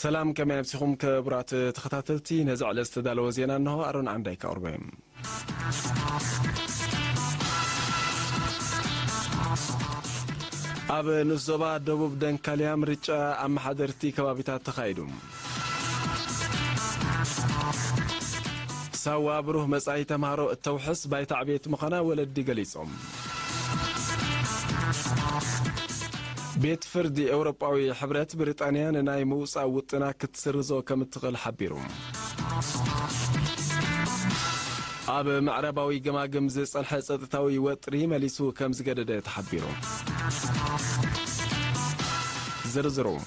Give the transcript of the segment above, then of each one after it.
ሰላም ከመይ ነብሲኹም ክቡራት ተኸታተልቲ ነዚ ዕለ ዝተዳለወ ዜና እንሆ ኣሮን ዓንዳይ ካቕርበ ኣብ ንስ ዞባ ደቡብ ደንካልያ ምርጫ ኣመሓደርቲ ከባቢታት ተኻይዱ سوا بروه مسعي تمارو التوحس باي تعبيت مخنا ولد قليصم بيت فردي أوروباوي حبرت بريطانيا ناي موسى وطنا كتسرزو كم تغل حبيرهم أب معرباوي جما جمزيس الحصة تاوي وطري مليسو كم تحبيرهم زرزروم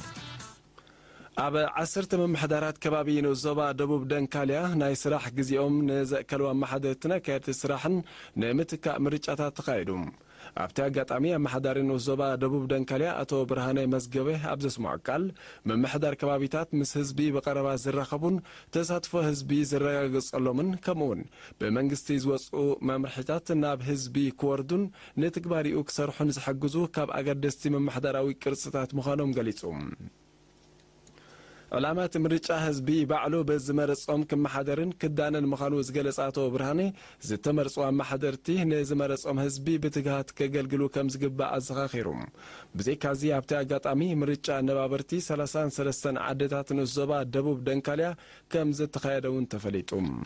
ኣብ 1 መምሕዳራት ከባቢን ዞባ ደቡብ ደንካልያ ናይ ስራሕ ግዜኦም ንዘእከሉ ኣመሓደርትን ኣካየድቲ ስራሕን ንምትካእ ምርጫታት ተኻይዱ ኣብቲ ኣጋጣሚ ኣመሓዳሪ ንኡስ ዞባ ደቡብ ደንካልያ ኣቶ ብርሃነ መዝገበ ኣብ ዘስምዖ ቃል ምምሕዳር ከባቢታት ምስ ህዝቢ ብቀረባ ዝራኸቡን ተሳትፎ ህዝቢ ዝረጋገጸሎምን ከምኡውን ብመንግስቲ ዝወፁ መምርሒታት ናብ ህዝቢ ክወርዱን ንትግባሪኡ ክሰርሑን ዝሕግዙ ካብ ኣገደስቲ መምሕዳራዊ ቅርፅታት ምዃኖም ገሊጹ علامات مرجع هزبي بعلو بز مرس أم كم حدرن كدان المخانو زجل ساعته وبرهاني زي تمرس أم حدرتي هنا زي مرس أم هزبي بتجهات كجل جلو كم زجبا أزغاخرهم بزي كازي أبتاع قط أمي مرجع نبابرتي سلسان سلسان عدتات نزبا دبوب دنكاليا كم زي تخيدون تفليتهم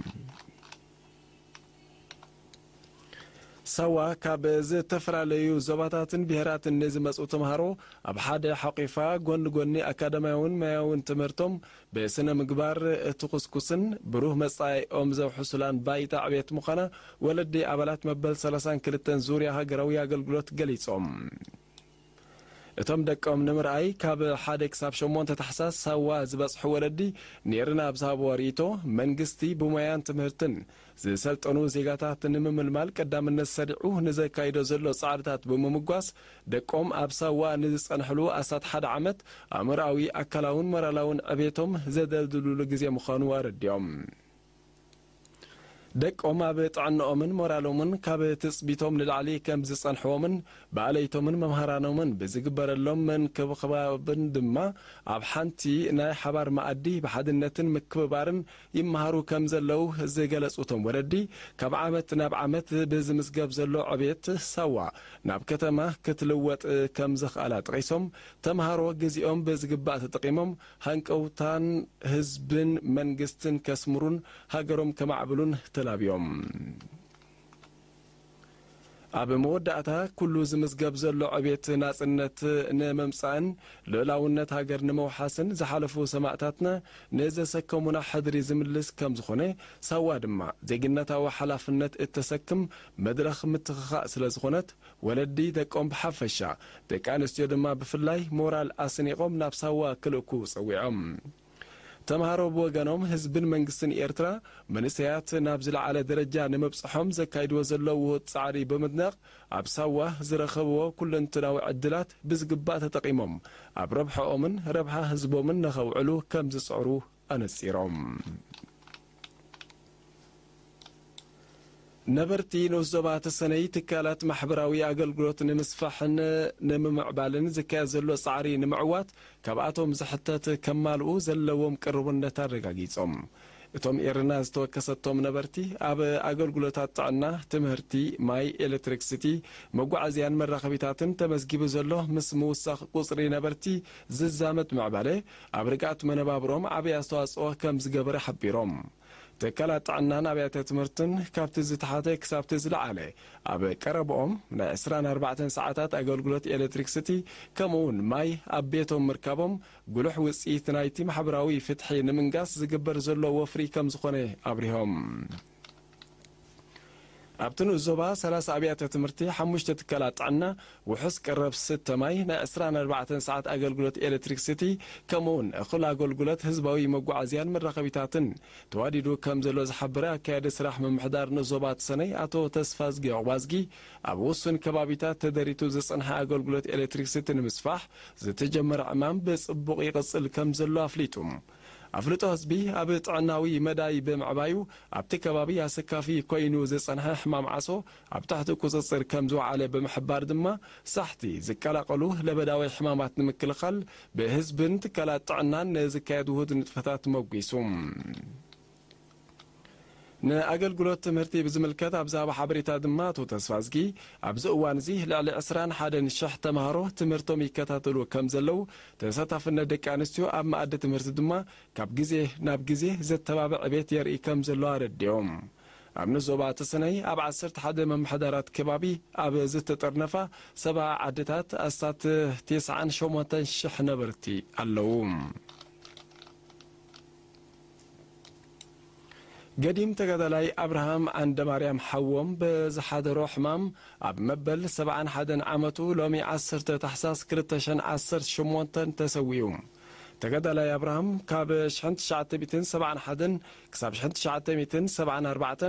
ሰዋ ካብ ዝተፈላለዩ ዞባታትን ብሄራትን ንዝመፁ ተምሃሮ ኣብ ሓደ ሓቂፋ ጎኒ ጎኒ ኣካደማያውን ማያውን ትምህርቶም ብስነ ምግባር ኩስኩስን ብሩህ መጻኢኦም ዘውሕሱላን ባይታ ዕብት ምዃና ወለዲ ኣባላት መበል 32 ዙርያ ሃገራዊ ኣገልግሎት ገሊፆም እቶም ደቆም ንምርኣይ ካብ ሓደ ክሳብ 8 ታሕሳስ ሳዋ ዝበፅሑ ወለዲ ነይርና ብዝሃቦ ርእቶ መንግስቲ ብሞያን ትምህርትን ዝሰልጠኑ ዜጋታት ንምምልማል ቀዳምነት ሰሪዑ ንዘካይዶ ዘሎ ጻዕርታት ብምምጓስ ደቆም ኣብ ሳዋ ንዝጸንሕሉ 11 ዓመት ኣእምርኣዊ ኣካላውን ሞራላውን ዕቤቶም ዘደልድልሉ ግዜ ምዃኑ ኣረዲኦም ደቆም ኣብ ጥዕንኦምን ሞራሎምን ካብ ትፅቢቶም ንላዕሊ ከም ዝጸንሕዎምን ባዕለይቶምን መምሃራኖምን ብዝግበረሎም መንክብኽባብን ድማ ኣብ ሓንቲ ናይ ሓባር መኣዲ ብሓድነትን ምክብባርን ይመሃሩ ከም ዘለዉ ዝገለጹ እቶም ወለዲ ካብ ዓመት ናብ ዓመት ብዝምስገብ ዘሎ ዕብየት ሳዋ ናብ ከተማ ክትልወጥ ከም ዝኽኣላ ጠቒሶም ተምሃሮ ግዚኦም ብዝግባእ ተጠቒሞም ሃንቀውታን ህዝብን መንግስትን ከስምሩን ሃገሮም ከማዕብሉን ተለ تلابيوم آب مود داده کل زمین گبزه لعبت سان لولا لعونت هاجر نمو حسن زحلف و سمعتت نه نزد سکم و نحدری زمین لس کم زخنه سواد مع زیگنت او حلف نت اتسکم مدرخ متخاص لزخنت ولدی دکم حفشه دکان استیاد مع بفلای مورال آسنی قم نب سوا کلکوس ተምሃሮ ብወገኖም ህዝብን መንግስትን ኤርትራ መንእሰያት ናብ ዝለዓለ ደረጃ ንምብፅሖም ዘካይድዎ ዘሎ ውህድ ፃዕሪ ብምድናቕ ኣብ ሳዋ ዝረኸብዎ ኩለንትናዊ ዕድላት ብዝግባእ ተጠቒሞም ኣብ ረብሐኦምን ረብሓ ህዝቦምን ነኸውዕሉ ከም ዝፅዕሩ ኣነጺሮም ነበርቲ ንውዞባ ተሰነይ ትካላት ማሕበራዊ ኣገልግሎት ንምስፋሕን ንምምዕባልን ዝካየድ ዘሎ ፃዕሪ ንምዕዋት ካብኣቶም ዝሕተት ከማልኡ ዘለዎም ቅርብነት ኣረጋጊፆም እቶም ኤርና ዝተወከሰቶም ነበርቲ ኣብ ኣገልግሎታት ጥዕና፣ ትምህርቲ፣ ማይ፣ ኤሌክትሪክሲቲ፣ መጓዓዝያን መራኸቢታትን ተመዝጊቡ ዘሎ ምስ ምውሳኽ ቁፅሪ ነበርቲ ዝዛመድ ምዕባለ ኣብ ርግኣት መነባብሮም ዓበይ ኣስተዋፅኦ ከም ዝገበረ ሓቢሮም تكالا تعنان أبيات تمرتن كابت زي تحاتي كسابت زي العالي أبي كربوهم نا إسران أربعتين ساعتات أقول قلت إلتريك سيتي كمون ماي أبيتهم مركبهم قلوح وس إيثنايتي محبراوي فتحي نمنقاس زي قبر زلو وفري كم زخوني أبريهم ابتن الزوبا سلاس ابيات تمرتي حموش تتكلات عنا وحس قرب ستة ماي نا اسران اربعة ساعات اقل قلت الاتريك سيتي كمون اخل اقل قلت هزباوي مقو عزيان من رقبتاتن توادي دو كمزلوز حبرا كاد سراح من محدار نزوبات سني اتو تسفازجي عوازجي ابوسن كبابتات تدريتو زس انها اقل قلت الاتريك سيتي نمسفح زي تجمر عمام بس ابوغي غسل كمزلو افليتوم ኣፍልጦ ህዝቢ ኣብ ጥዕናዊ መዳይ ብምዕባዩ ኣብቲ ከባቢ ኣሰካፊ ኮይኑ ዝጸንሐ ሕማም ዓሶ ኣብ ታሕቲ ቁፅፅር ከም ዝወዓለ ብምሕባር ድማ ሳሕቲ ዝቀላቐሉ ለበዳዊ ሕማማት ንምክልኻል ብህዝብን ትካላት ጥዕናን ዝካየድ ውህድ ንጥፈታት መጒሱ ንኣገልግሎት ትምህርቲ ብዝምልከት ኣብዛባ ሓበሬታ ድማ ቶ ተስፋ ዝጊ ኣብዚ እዋን እዚ ልዕሊ 21,000 ተምሃሮ ትምህርቶም ይከታተሉ ከም ዘለዉ ተሳታፍነት ደቂ ኣንስትዮ ኣብ መኣዲ ትምህርቲ ድማ ካብ ግዜ ናብ ግዜ ዘተባብዕ ዕቤት የርኢ ከም ዘሎ ኣረዲኦም ኣብ ንዞባ ተሰነይ ኣብ 11 መምሕዳራት ከባቢ ኣብ ዝተጠርነፋ ሰብ ዓድታት ኣስታት 98,000 ነበርቲ ኣለዉ ገዲም ተጋዳላይ ኣብርሃም ኣንደ ማርያም ሓዎም ብዝሓደሮ ሕማም ኣብ መበል 71 ዓመቱ ሎሚ 10 ታሕሳስ 218 ተሰዊዑ ተጋዳላይ ኣብርሃም ካብ 1971 ክሳብ 1974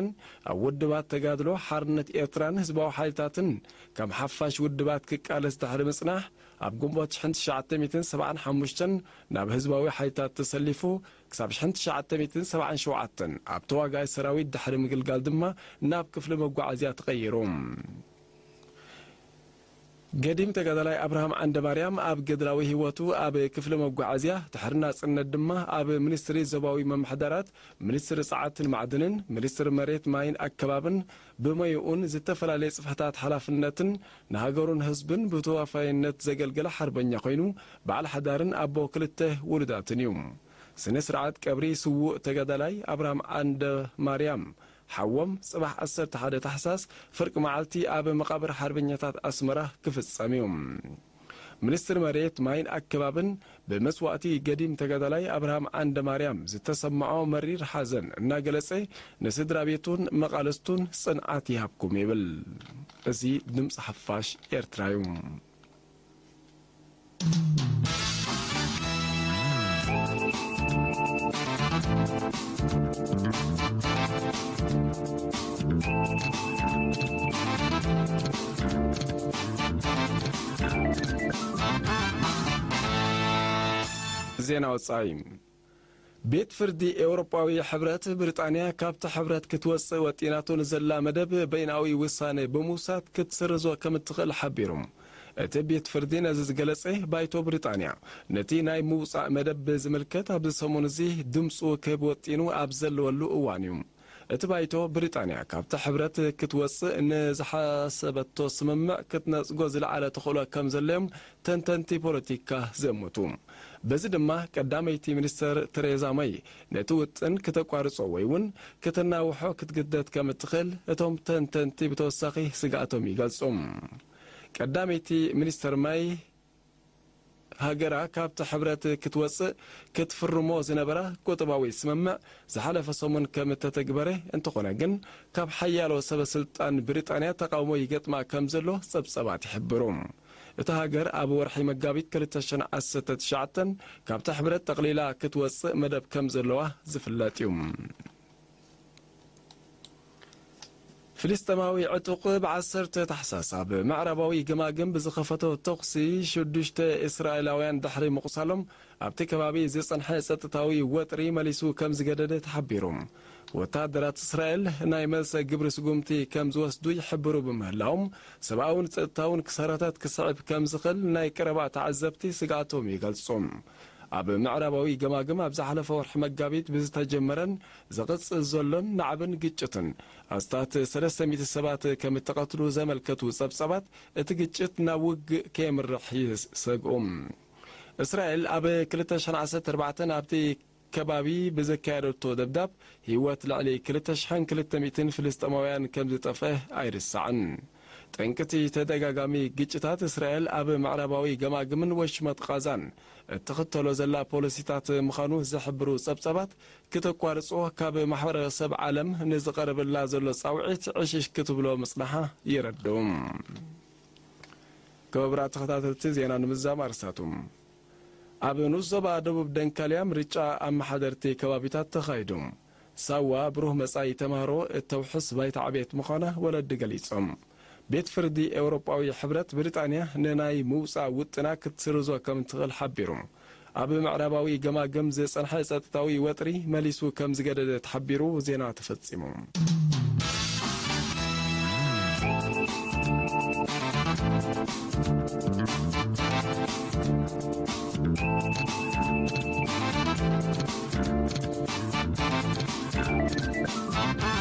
ኣብ ውድባት ተጋድሎ ሓርነት ኤርትራን ህዝባዊ ሓይልታትን ከም ሓፋሽ ውድባት ክቃለስ ድሕሪ ምጽናሕ ኣብ ጉንቦት 1975 ናብ ህዝባዊ ሓይልታት ተሰሊፉ ክሳብ 1977 ኣብ ተዋጋይ ሰራዊት ድሕሪ ምግልጋል ድማ ናብ ክፍሊ መጓዓዝያ ተቐይሩ ገዲም ተጋዳላይ ኣብርሃም ዓንደማርያም ኣብ ገድላዊ ህይወቱ ኣብ ክፍሊ መጓዓዝያ ድሕርና ፅነት ድማ ኣብ ሚኒስትሪ ዞባዊ መምሕዳራት ሚኒስትሪ ፀዓትን ማዕድንን ሚኒስትሪ መሬት ማይን ኣከባብን ብሞይኡን ዝተፈላለየ ፅፈታት ሓላፍነትን ንሃገሩን ህዝብን ብተዋፋይነት ዘገልገለ ሓርበኛ ኮይኑ በዓል ሓዳርን ኣቦ ክልተ ውሉዳትን እዩ ስነ ስርዓት ቀብሪ ስውእ ተጋዳላይ ኣብርሃም ዓንደ ማርያም ሓዎም ፅባሕ 11 ታሕሳስ ፍርቂ መዓልቲ ኣብ መቓብር ሓርበኛታት ኣስመራ ክፍጸም እዩ ሚኒስትር መሬት ማይን ኣከባብን ብመስዋእቲ ገዲም ተጋዳላይ ኣብርሃም ኣንደ ማርያም ዝተሰምዖ መሪር ሓዘን እናገለጸ ንስድራ ቤቱን መቓለስቱን ጽንዓት ይሃብኩም ይብል እዚ ድምፂ ሓፋሽ ኤርትራ እዩ ዜና ወጻኢ ቤት ፍርዲ ኤውሮጳዊ ሕብረት ብሪጣንያ ካብቲ ሕብረት ክትወፅእ ወጢናቱ ንዘላ መደብ በይናዊ ውሳነ ብምውሳድ ክትስርዞ ከም እትኽእል ሓቢሩ እቲ ቤት ፍርዲ ነዚ ዝገለጸ ባይቶ ብሪጣንያ ነቲ ናይ ምውፃእ መደብ ዝምልከት ኣብዚ ሰሙን እዚ ድምፁ ክህብ ወጢኑ ኣብ ዘለወሉ እዋን እዩ እቲ ባይቶ ብሪጣንያ ካብቲ ሕብረት ክትወፅእ ንዝሓሰበቶ ስምምዕ ክትነፅጎ ዝለዓለ ተኽእሎ ከም ዘለዮም ተንተንቲ ፖለቲካ ዘእምቱ በዚ ድማ ቀዳመይቲ ሚኒስተር ተሬዛ መይ ነቲ ውጥን ክተቋርጾ ወይ እውን ከተናውሖ ክትግደድ ከም እትኽእል እቶም ተንተንቲ ብተወሳኺ ስጋኣቶም ይገልጹ ቀዳመይቲ ሚኒስተር ማይ هاجرا كابت حبرت كتوس كتفر موز نبرة كتباوي سمم زحالة فصومن كم تتكبره انتقونا جن كاب حيالو سب سلطان بريطانيا تقاومو يجت مع كمزلو سب سبات حبروم يتهاجر أبو ورحي مقابيت كرتشن أستت شعتن كابت حبرت تقليلا كتوس مدب كمزلوه زفلاتيوم فلسطماوي عتق بعصر تحساسا بمعرباوي كما قم بزخفته تقصي شدشت إسرائيلاوين دحري مقصالهم ابتكبابي زي صنحي ستتاوي وطري مليسو كم زقدد تحبيرهم وتادرات إسرائيل ناي ملسا قبرس قمتي كم زوسدو يحبرو بمهلاهم سبعون تتاون كسارتات كصعب كم زخل ناي كربا تعذبتي سقعتهم يقلصهم اب معرباوی گماگم اب زحلف ورح مگابیت بز تجمرن زقت زلن نعبن گچتن استات سرست میت سبات کم تقتلو زمل کتو سب سبات ات گچت نوگ کم رحیس سگم اسرائیل اب کلته شن عصت ربعتن ابتی كبابي بزكار تو دب دب لعلي كلتش حن كلتا ميتين فلسطماويان كم زي ايرس عن ጥንቅቲ ተደጋጋሚ ግጭታት እስራኤል ኣብ ምዕራባዊ ገማግምን ወሽመጥ ቃዛን እትኽተሎ ዘላ ፖሊሲታት ምዃኑ ዘሕብሩ ጸብጸባት ክተቋርጾ ካብ ማሕበረሰብ ዓለም ንዝቐርብላ ዘሎ ጻውዒት ዕሽሽ ክትብሎ ምጽናሓ ይረድኡ ክቡራት ተኸታተልቲ ዜና ንምዛም ኣርሳቱም ኣብ ንኡስ ዞባ ደቡብ ደንካልያ ምርጫ ኣመሓደርቲ ከባቢታት ተኻይዱ ሳዋ ብሩህ መጻኢ ተምሃሮ እተውሕስ ባይታ ዕቤት ምዃና ወለዲ ገሊጾም ቤት ፍርዲ ኤውሮጳዊ ሕብረት ብሪጣንያ ንናይ ምውፃእ ውጥና ክትስርዞ ከም እትኽእል ሓቢሩ ኣብ ምዕራባዊ ገማገም ዘጸንሐ ጸጥታዊ ወጥሪ መሊሱ ከም ዝገደደ ተሓቢሩ ዜና ተፈጺሙ Thank you.